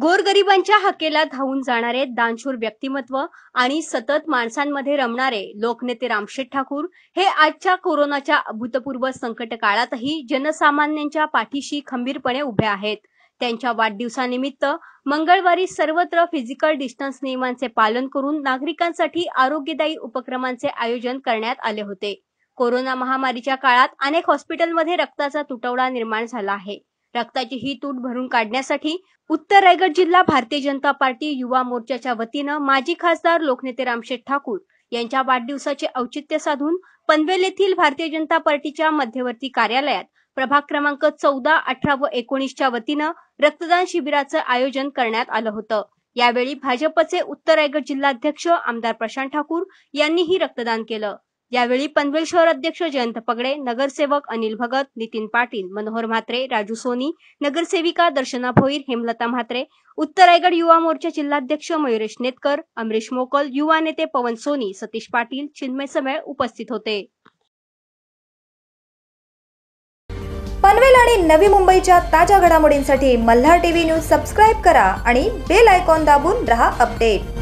गोरगरिबांच्या हकेला धावून जाणारे दानशूर व्यक्तिमत्व आणि सतत माणसांमध्ये रमणारे लोकनेते रामशेठ ठाकूर हे आजच्या कोरोनाच्या अभूतपूर्व संकट काळातही जनसामान्यांच्या पाठीशी खंबीरपणे उभे आहेत त्यांच्या वाढदिवसानिमित्त मंगळवारी सर्वत्र फिजिकल डिस्टन्स नियमांचे पालन करून नागरिकांसाठी आरोग्यदायी उपक्रमांचे आयोजन करण्यात आले होते कोरोना महामारीच्या काळात अनेक हॉस्पिटलमध्ये रक्ताचा तुटवडा निर्माण झाला आहे रक्ताची ही तूट भरून काढण्यासाठी उत्तर रायगड जिल्हा भारतीय जनता पार्टी युवा मोर्चाच्या वतीनं माजी खासदार लोकनेते रामशेठ ठाकूर यांच्या वाढदिवसाचे औचित्य साधून पनवेल येथील भारतीय जनता पार्टीच्या मध्यवर्ती कार्यालयात प्रभाग क्रमांक चौदा अठरा व एकोणीसच्या वतीनं रक्तदान शिबिराचं आयोजन करण्यात आलं होतं यावेळी भाजपचे उत्तर रायगड जिल्हाध्यक्ष आमदार प्रशांत ठाकूर यांनीही रक्तदान केलं यावेळी पनवेल शहर अध्यक्ष जयंत पगडे नगरसेवक अनिल भगत नितीन पाटील मनोहर म्हात्रे राजू सोनी नगरसेविका दर्शना भोईर हेमलता म्हात्रे उत्तर रायगड युवा मोर्चा जिल्हाध्यक्ष मयुरेश नेतकर अमरीश मोकल युवा नेते पवन सोनी सतीश पाटील चिन्मय समय उपस्थित होते पनवेल आणि नवी मुंबईच्या ताज्या घडामोडींसाठी मल्हार टीव्ही न्यूज सबस्क्राईब करा आणि बेल आयकॉन दाबून रहा अपडेट